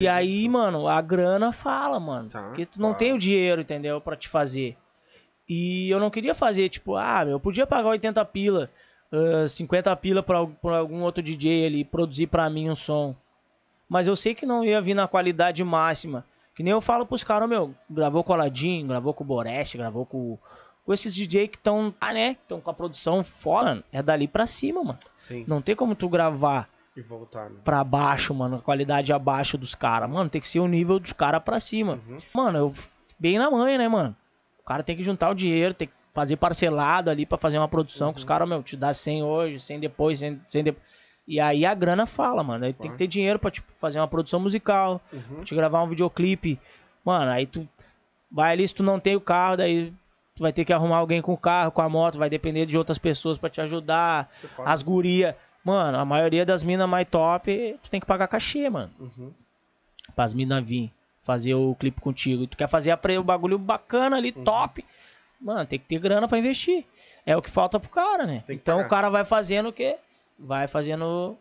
E aí, mano, a grana fala, mano. Tá, porque tu não tá. tem o dinheiro, entendeu? para te fazer. E eu não queria fazer, tipo, ah, eu podia pagar 80 pila, uh, 50 pila pra, pra algum outro DJ ali produzir para mim um som. Mas eu sei que não ia vir na qualidade máxima. Que nem eu falo pros caras, meu, gravou com o Aladdin, gravou com o Boreste, gravou com, com esses DJ que estão, ah, né, estão com a produção fora, é dali pra cima, mano. Sim. Não tem como tu gravar e voltar, né? Pra baixo, mano. A qualidade abaixo dos caras. Mano, tem que ser o nível dos caras pra cima. Uhum. Mano, eu. Bem na manha, né, mano? O cara tem que juntar o dinheiro, tem que fazer parcelado ali para fazer uma produção uhum. que os uhum. caras, meu, te dá 100 hoje, 100 depois, 100, 100 depois. E aí a grana fala, mano. Aí claro. tem que ter dinheiro pra, tipo, fazer uma produção musical, uhum. pra te gravar um videoclipe. Mano, aí tu vai ali, se tu não tem o carro, daí tu vai ter que arrumar alguém com o carro, com a moto, vai depender de outras pessoas para te ajudar. As guria, Mano, a maioria das minas mais top, tu tem que pagar cachê, mano. Uhum. as minas vir fazer o clipe contigo. E tu quer fazer o bagulho bacana ali, uhum. top. Mano, tem que ter grana para investir. É o que falta pro cara, né? Então pagar. o cara vai fazendo o quê? Vai fazendo.